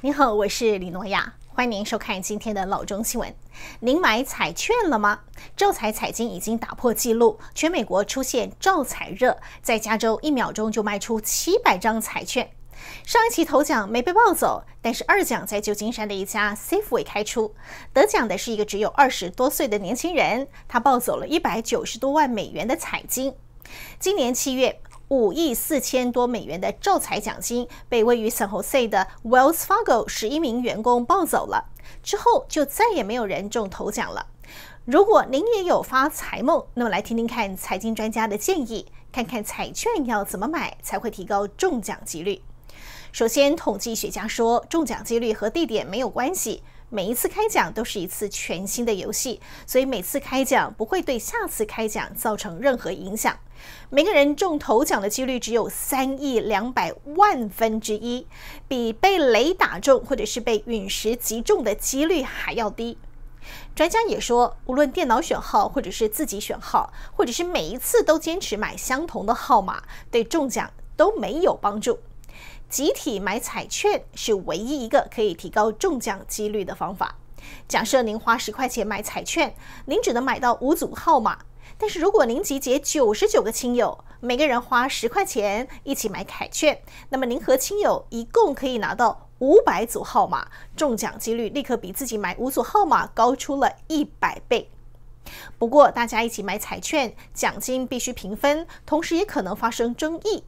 你好，我是李诺亚，欢迎您收看今天的《老中新闻》。您买彩券了吗？中彩彩金已经打破纪录，全美国出现中彩热，在加州一秒钟就卖出七百张彩券。上一期头奖没被抱走，但是二奖在旧金山的一家 Safeway 开出，得奖的是一个只有二十多岁的年轻人，他抱走了一百九十多万美元的彩金。今年七月。五亿四千多美元的中彩奖金被位于圣何塞的 Wells Fargo 十一名员工抱走了，之后就再也没有人中头奖了。如果您也有发财梦，那么来听听看财经专家的建议，看看彩券要怎么买才会提高中奖几率。首先，统计学家说中奖几率和地点没有关系。每一次开奖都是一次全新的游戏，所以每次开奖不会对下次开奖造成任何影响。每个人中头奖的几率只有三亿两百万分之一，比被雷打中或者是被陨石击中的几率还要低。专家也说，无论电脑选号，或者是自己选号，或者是每一次都坚持买相同的号码，对中奖都没有帮助。集体买彩券是唯一一个可以提高中奖几率的方法。假设您花十块钱买彩券，您只能买到五组号码。但是如果您集结九十九个亲友，每个人花十块钱一起买彩券，那么您和亲友一共可以拿到五百组号码，中奖几率立刻比自己买五组号码高出了一百倍。不过大家一起买彩券，奖金必须平分，同时也可能发生争议。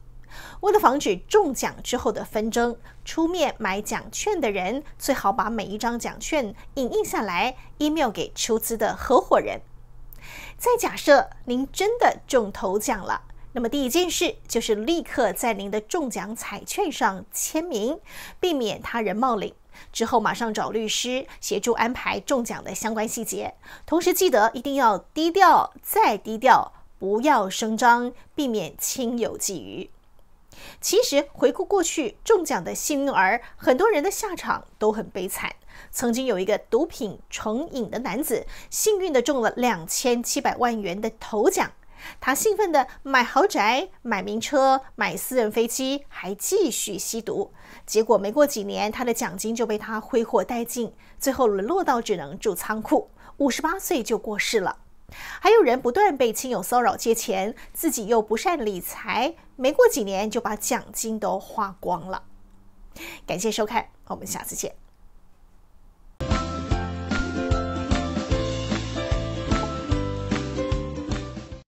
为了防止中奖之后的纷争，出面买奖券的人最好把每一张奖券影印下来，email 给出资的合伙人。再假设您真的中头奖了，那么第一件事就是立刻在您的中奖彩券上签名，避免他人冒领。之后马上找律师协助安排中奖的相关细节，同时记得一定要低调再低调，不要声张，避免亲友觊觎。其实回顾过去中奖的幸运儿，很多人的下场都很悲惨。曾经有一个毒品成瘾的男子，幸运的中了两千七百万元的头奖，他兴奋的买豪宅、买名车、买私人飞机，还继续吸毒。结果没过几年，他的奖金就被他挥霍殆尽，最后沦落到只能住仓库，五十八岁就过世了。还有人不断被亲友骚扰借钱，自己又不善理财，没过几年就把奖金都花光了。感谢收看，我们下次见。